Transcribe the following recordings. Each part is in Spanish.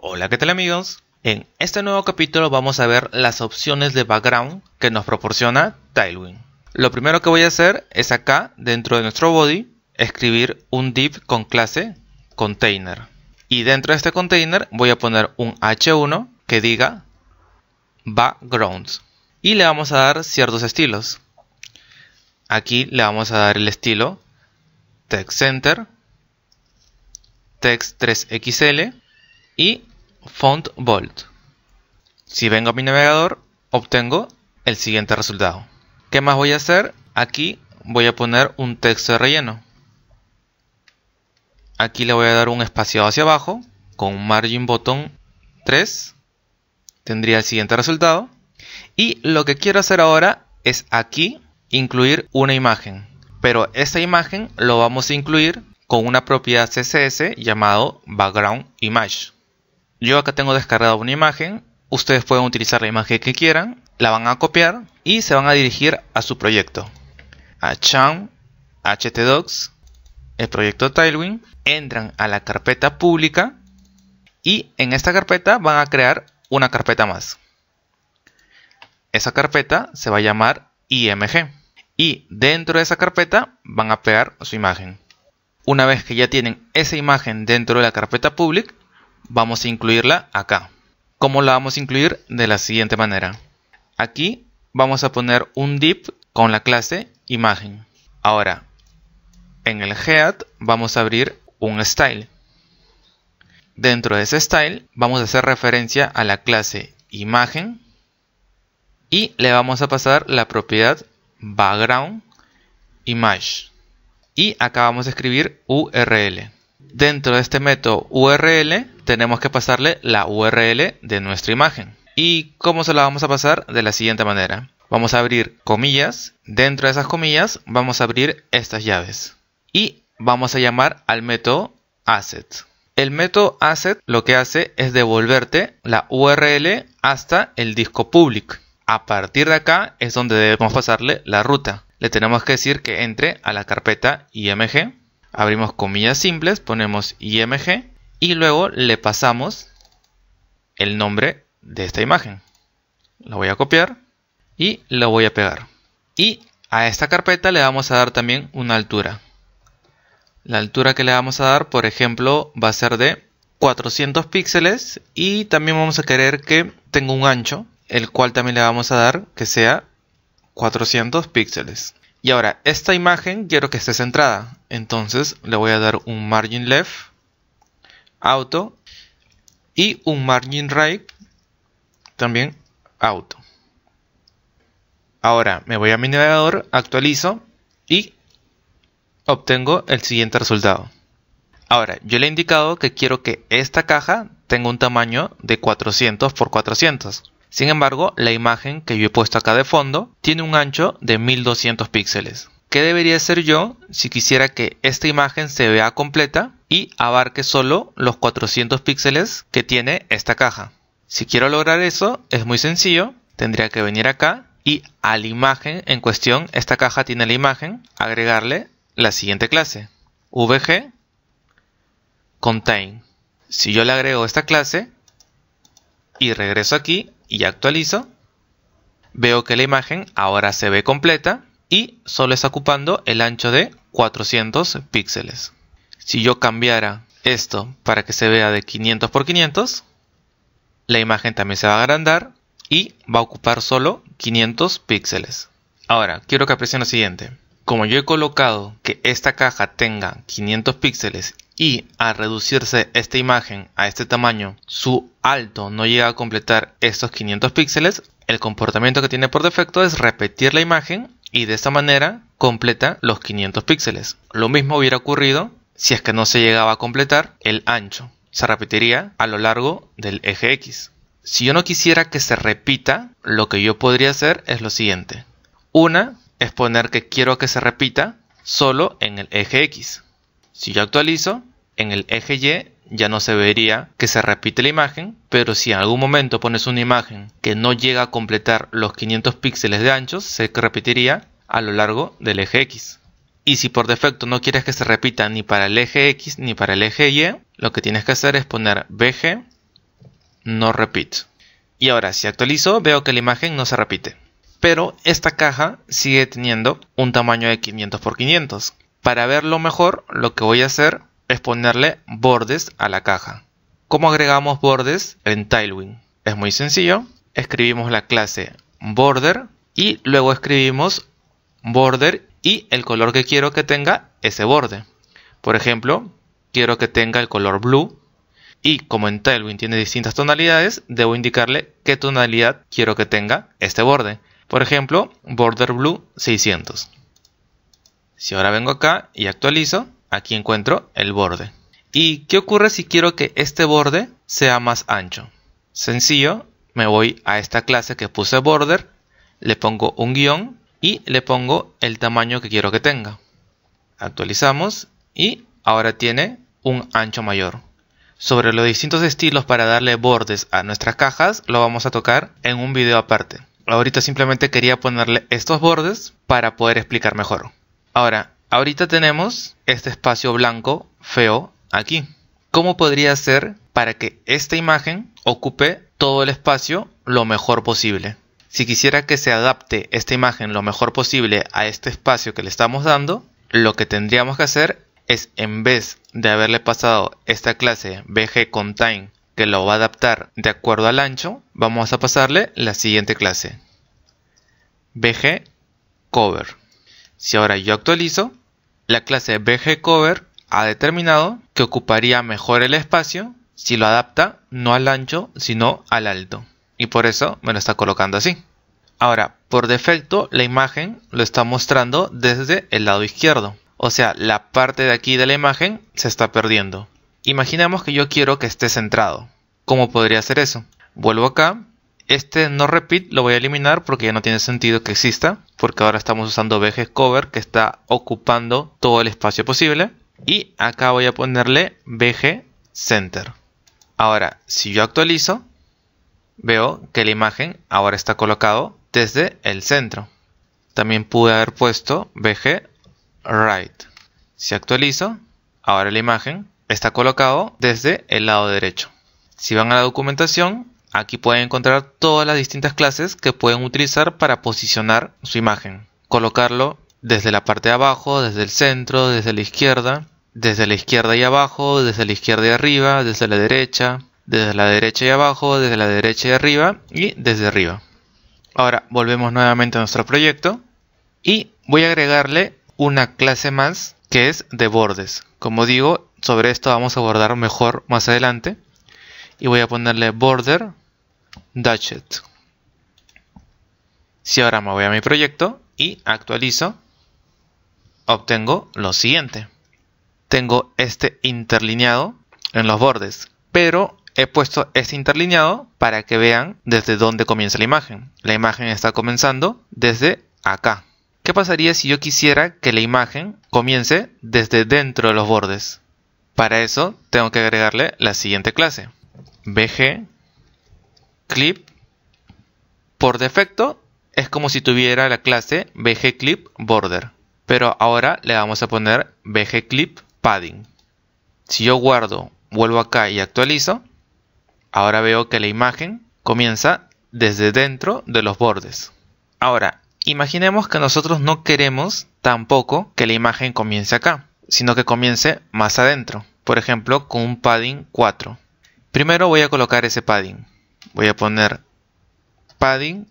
Hola, ¿qué tal amigos? En este nuevo capítulo vamos a ver las opciones de background que nos proporciona Tailwind. Lo primero que voy a hacer es acá, dentro de nuestro body, escribir un div con clase container. Y dentro de este container voy a poner un h1 que diga backgrounds. Y le vamos a dar ciertos estilos. Aquí le vamos a dar el estilo text center, text 3xl y font bold. Si vengo a mi navegador, obtengo el siguiente resultado. ¿Qué más voy a hacer? Aquí voy a poner un texto de relleno. Aquí le voy a dar un espaciado hacia abajo con margin botón 3. Tendría el siguiente resultado. Y lo que quiero hacer ahora es aquí incluir una imagen. Pero esta imagen lo vamos a incluir con una propiedad CSS llamado background image. Yo acá tengo descargada una imagen, ustedes pueden utilizar la imagen que quieran, la van a copiar y se van a dirigir a su proyecto. A chan, HTDocs, el proyecto Tailwind, entran a la carpeta pública y en esta carpeta van a crear una carpeta más. Esa carpeta se va a llamar IMG y dentro de esa carpeta van a pegar su imagen. Una vez que ya tienen esa imagen dentro de la carpeta public, vamos a incluirla acá. ¿Cómo la vamos a incluir? De la siguiente manera. Aquí vamos a poner un div con la clase imagen. Ahora, en el head vamos a abrir un style. Dentro de ese style vamos a hacer referencia a la clase imagen y le vamos a pasar la propiedad background image. Y acá vamos a escribir URL. Dentro de este método URL tenemos que pasarle la URL de nuestra imagen. ¿Y cómo se la vamos a pasar? De la siguiente manera. Vamos a abrir comillas, dentro de esas comillas vamos a abrir estas llaves y vamos a llamar al método asset. El método asset lo que hace es devolverte la URL hasta el disco public. A partir de acá es donde debemos pasarle la ruta. Le tenemos que decir que entre a la carpeta img. Abrimos comillas simples, ponemos img y luego le pasamos el nombre de esta imagen. La voy a copiar y la voy a pegar. Y a esta carpeta le vamos a dar también una altura. La altura que le vamos a dar, por ejemplo, va a ser de 400 píxeles y también vamos a querer que tenga un ancho, el cual también le vamos a dar que sea 400 píxeles. Y ahora, esta imagen quiero que esté centrada, entonces le voy a dar un margin left auto y un margin right también auto. Ahora me voy a mi navegador, actualizo y obtengo el siguiente resultado. Ahora, yo le he indicado que quiero que esta caja tenga un tamaño de 400 x 400. Sin embargo, la imagen que yo he puesto acá de fondo tiene un ancho de 1200 píxeles. ¿Qué debería hacer yo si quisiera que esta imagen se vea completa y abarque solo los 400 píxeles que tiene esta caja? Si quiero lograr eso, es muy sencillo, tendría que venir acá y a la imagen en cuestión, esta caja tiene la imagen, agregarle la siguiente clase, vg contain. Si yo le agrego esta clase y regreso aquí y actualizo, veo que la imagen ahora se ve completa y solo está ocupando el ancho de 400 píxeles. Si yo cambiara esto para que se vea de 500 por 500, la imagen también se va a agrandar y va a ocupar solo 500 píxeles. Ahora, quiero que aprecien lo siguiente. Como yo he colocado que esta caja tenga 500 píxeles y al reducirse esta imagen a este tamaño, su alto no llega a completar estos 500 píxeles, el comportamiento que tiene por defecto es repetir la imagen y de esta manera completa los 500 píxeles. Lo mismo hubiera ocurrido si es que no se llegaba a completar el ancho. Se repetiría a lo largo del eje X. Si yo no quisiera que se repita, lo que yo podría hacer es lo siguiente. Una es poner que quiero que se repita solo en el eje X. Si yo actualizo, en el eje Y ya no se vería que se repite la imagen, pero si en algún momento pones una imagen que no llega a completar los 500 píxeles de ancho, se repetiría a lo largo del eje X. Y si por defecto no quieres que se repita ni para el eje X ni para el eje Y, lo que tienes que hacer es poner BG no repeat. Y ahora si actualizo veo que la imagen no se repite. Pero esta caja sigue teniendo un tamaño de 500 x 500. Para verlo mejor, lo que voy a hacer es ponerle bordes a la caja. ¿Cómo agregamos bordes en Tailwind? Es muy sencillo. Escribimos la clase border y luego escribimos border y el color que quiero que tenga ese borde. Por ejemplo, quiero que tenga el color blue y como en Tailwind tiene distintas tonalidades, debo indicarle qué tonalidad quiero que tenga este borde. Por ejemplo, border blue 600. Si ahora vengo acá y actualizo, Aquí encuentro el borde. ¿Y qué ocurre si quiero que este borde sea más ancho? Sencillo, me voy a esta clase que puse border, le pongo un guión y le pongo el tamaño que quiero que tenga. Actualizamos y ahora tiene un ancho mayor. Sobre los distintos estilos para darle bordes a nuestras cajas lo vamos a tocar en un video aparte. Ahorita simplemente quería ponerle estos bordes para poder explicar mejor. Ahora, Ahorita tenemos este espacio blanco feo aquí. ¿Cómo podría hacer para que esta imagen ocupe todo el espacio lo mejor posible? Si quisiera que se adapte esta imagen lo mejor posible a este espacio que le estamos dando, lo que tendríamos que hacer es en vez de haberle pasado esta clase bg contain que lo va a adaptar de acuerdo al ancho, vamos a pasarle la siguiente clase bg cover. Si ahora yo actualizo, la clase bgcover ha determinado que ocuparía mejor el espacio si lo adapta no al ancho sino al alto y por eso me lo está colocando así. Ahora, por defecto la imagen lo está mostrando desde el lado izquierdo, o sea, la parte de aquí de la imagen se está perdiendo. Imaginemos que yo quiero que esté centrado. ¿Cómo podría hacer eso? Vuelvo acá este no repeat lo voy a eliminar porque ya no tiene sentido que exista, porque ahora estamos usando BG cover que está ocupando todo el espacio posible. Y acá voy a ponerle BG center. Ahora, si yo actualizo, veo que la imagen ahora está colocado desde el centro. También pude haber puesto BG right. Si actualizo, ahora la imagen está colocado desde el lado derecho. Si van a la documentación, Aquí pueden encontrar todas las distintas clases que pueden utilizar para posicionar su imagen. Colocarlo desde la parte de abajo, desde el centro, desde la izquierda, desde la izquierda y abajo, desde la izquierda y arriba, desde la derecha, desde la derecha y abajo, desde la derecha y arriba y desde arriba. Ahora volvemos nuevamente a nuestro proyecto y voy a agregarle una clase más que es de bordes. Como digo, sobre esto vamos a abordar mejor más adelante. Y voy a ponerle border Dutchet. Si ahora me voy a mi proyecto y actualizo, obtengo lo siguiente. Tengo este interlineado en los bordes, pero he puesto este interlineado para que vean desde dónde comienza la imagen. La imagen está comenzando desde acá. ¿Qué pasaría si yo quisiera que la imagen comience desde dentro de los bordes? Para eso tengo que agregarle la siguiente clase. BG clip por defecto es como si tuviera la clase clip border. Pero ahora le vamos a poner clip padding. Si yo guardo, vuelvo acá y actualizo, ahora veo que la imagen comienza desde dentro de los bordes. Ahora, imaginemos que nosotros no queremos tampoco que la imagen comience acá, sino que comience más adentro. Por ejemplo, con un padding 4. Primero voy a colocar ese padding voy a poner padding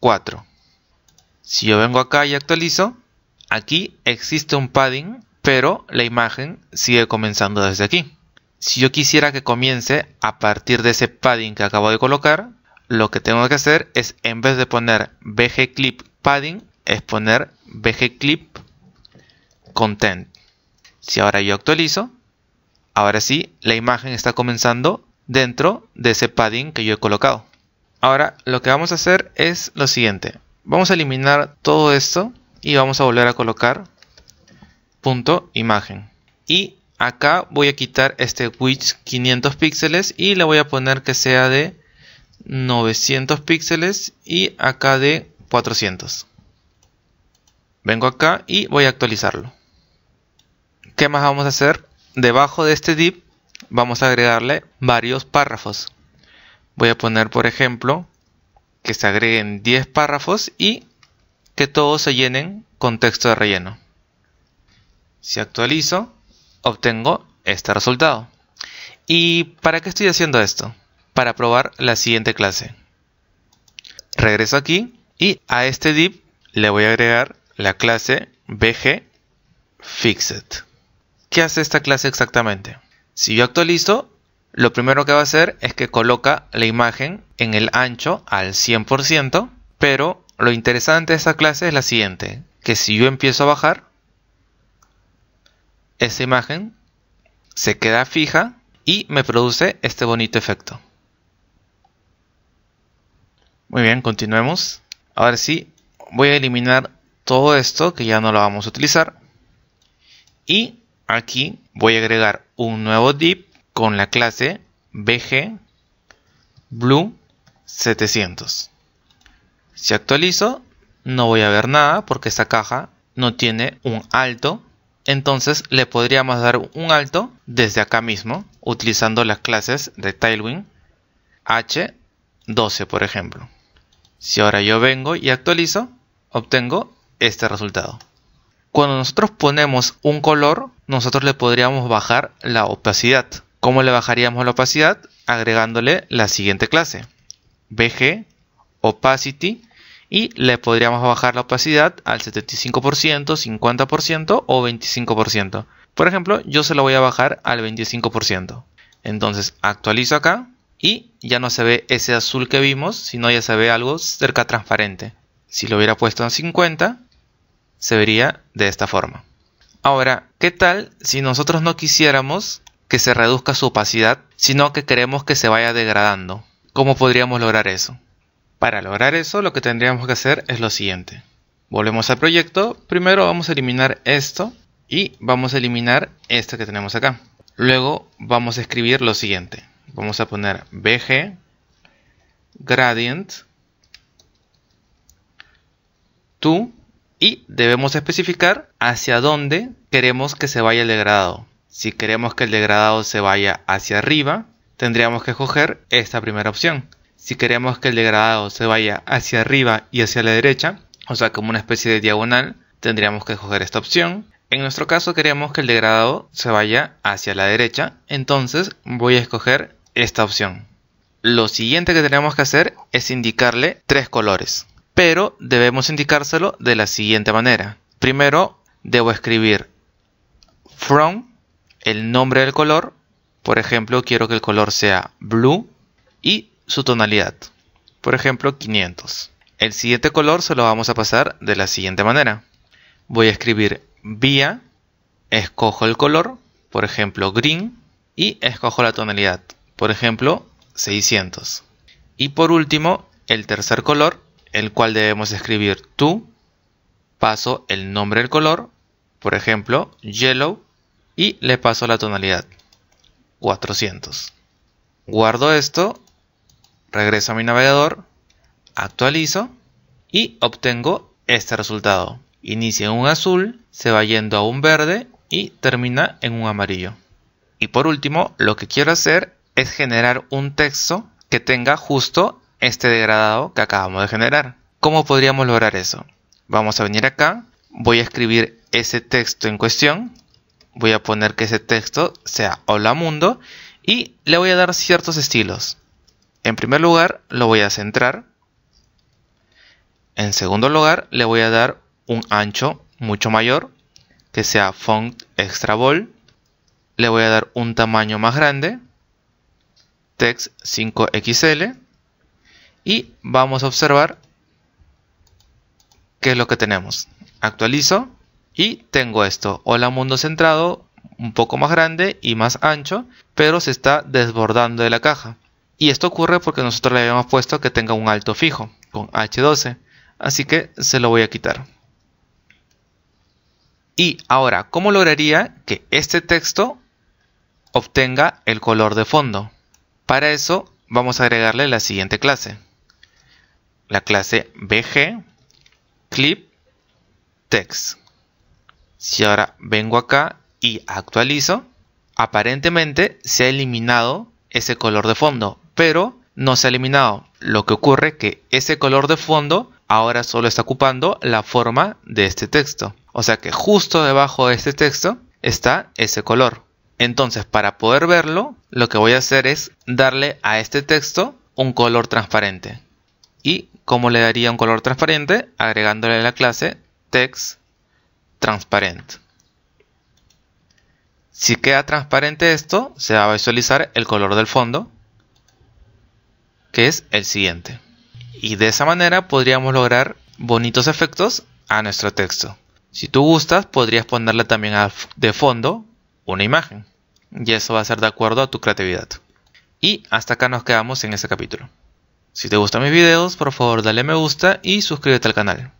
4. Si yo vengo acá y actualizo, aquí existe un padding, pero la imagen sigue comenzando desde aquí. Si yo quisiera que comience a partir de ese padding que acabo de colocar, lo que tengo que hacer es en vez de poner BG Clip Padding, es poner BG Clip Content. Si ahora yo actualizo, ahora sí, la imagen está comenzando dentro de ese padding que yo he colocado. Ahora lo que vamos a hacer es lo siguiente. Vamos a eliminar todo esto y vamos a volver a colocar punto imagen. Y acá voy a quitar este width 500 píxeles y le voy a poner que sea de 900 píxeles y acá de 400. Vengo acá y voy a actualizarlo. ¿Qué más vamos a hacer? Debajo de este div vamos a agregarle varios párrafos. Voy a poner, por ejemplo, que se agreguen 10 párrafos y que todos se llenen con texto de relleno. Si actualizo, obtengo este resultado. ¿Y para qué estoy haciendo esto? Para probar la siguiente clase. Regreso aquí y a este div le voy a agregar la clase bg fixed. ¿Qué hace esta clase exactamente? Si yo actualizo, lo primero que va a hacer es que coloca la imagen en el ancho al 100%, pero lo interesante de esta clase es la siguiente, que si yo empiezo a bajar, esta imagen se queda fija y me produce este bonito efecto. Muy bien, continuemos. Ahora sí, voy a eliminar todo esto que ya no lo vamos a utilizar. Y aquí voy a agregar un nuevo div con la clase bg blue 700. Si actualizo, no voy a ver nada porque esta caja no tiene un alto. Entonces le podríamos dar un alto desde acá mismo, utilizando las clases de Tailwind H12, por ejemplo. Si ahora yo vengo y actualizo, obtengo este resultado. Cuando nosotros ponemos un color, nosotros le podríamos bajar la opacidad. ¿Cómo le bajaríamos la opacidad? Agregándole la siguiente clase. BG, opacity, y le podríamos bajar la opacidad al 75%, 50% o 25%. Por ejemplo, yo se lo voy a bajar al 25%. Entonces actualizo acá y ya no se ve ese azul que vimos, sino ya se ve algo cerca transparente. Si lo hubiera puesto en 50, se vería de esta forma. Ahora, ¿qué tal si nosotros no quisiéramos que se reduzca su opacidad, sino que queremos que se vaya degradando? ¿Cómo podríamos lograr eso? Para lograr eso lo que tendríamos que hacer es lo siguiente. Volvemos al proyecto, primero vamos a eliminar esto y vamos a eliminar esto que tenemos acá. Luego vamos a escribir lo siguiente. Vamos a poner bg gradient to y debemos especificar hacia dónde queremos que se vaya el degradado. Si queremos que el degradado se vaya hacia arriba, tendríamos que escoger esta primera opción. Si queremos que el degradado se vaya hacia arriba y hacia la derecha, o sea como una especie de diagonal, tendríamos que escoger esta opción. En nuestro caso queremos que el degradado se vaya hacia la derecha, entonces voy a escoger esta opción. Lo siguiente que tenemos que hacer es indicarle tres colores pero debemos indicárselo de la siguiente manera. Primero, debo escribir from, el nombre del color, por ejemplo, quiero que el color sea blue y su tonalidad, por ejemplo, 500. El siguiente color se lo vamos a pasar de la siguiente manera. Voy a escribir vía, escojo el color, por ejemplo, green, y escojo la tonalidad, por ejemplo, 600. Y por último, el tercer color el cual debemos escribir tú, paso el nombre del color, por ejemplo, yellow, y le paso la tonalidad, 400. Guardo esto, regreso a mi navegador, actualizo y obtengo este resultado. Inicia en un azul, se va yendo a un verde y termina en un amarillo. Y por último, lo que quiero hacer es generar un texto que tenga justo este degradado que acabamos de generar. ¿Cómo podríamos lograr eso? Vamos a venir acá, voy a escribir ese texto en cuestión, voy a poner que ese texto sea hola mundo y le voy a dar ciertos estilos. En primer lugar lo voy a centrar, en segundo lugar le voy a dar un ancho mucho mayor que sea font extra bold, le voy a dar un tamaño más grande, text 5xl y vamos a observar qué es lo que tenemos. Actualizo y tengo esto. Hola mundo centrado, un poco más grande y más ancho, pero se está desbordando de la caja. Y esto ocurre porque nosotros le habíamos puesto que tenga un alto fijo con H12. Así que se lo voy a quitar. Y ahora, ¿cómo lograría que este texto obtenga el color de fondo? Para eso vamos a agregarle la siguiente clase la clase bg clip text. Si ahora vengo acá y actualizo, aparentemente se ha eliminado ese color de fondo, pero no se ha eliminado. Lo que ocurre es que ese color de fondo ahora solo está ocupando la forma de este texto. O sea que justo debajo de este texto está ese color. Entonces para poder verlo, lo que voy a hacer es darle a este texto un color transparente y como le daría un color transparente agregándole la clase text transparent. Si queda transparente esto, se va a visualizar el color del fondo, que es el siguiente. Y de esa manera podríamos lograr bonitos efectos a nuestro texto. Si tú gustas, podrías ponerle también de fondo una imagen. Y eso va a ser de acuerdo a tu creatividad. Y hasta acá nos quedamos en este capítulo. Si te gustan mis videos, por favor dale me gusta y suscríbete al canal.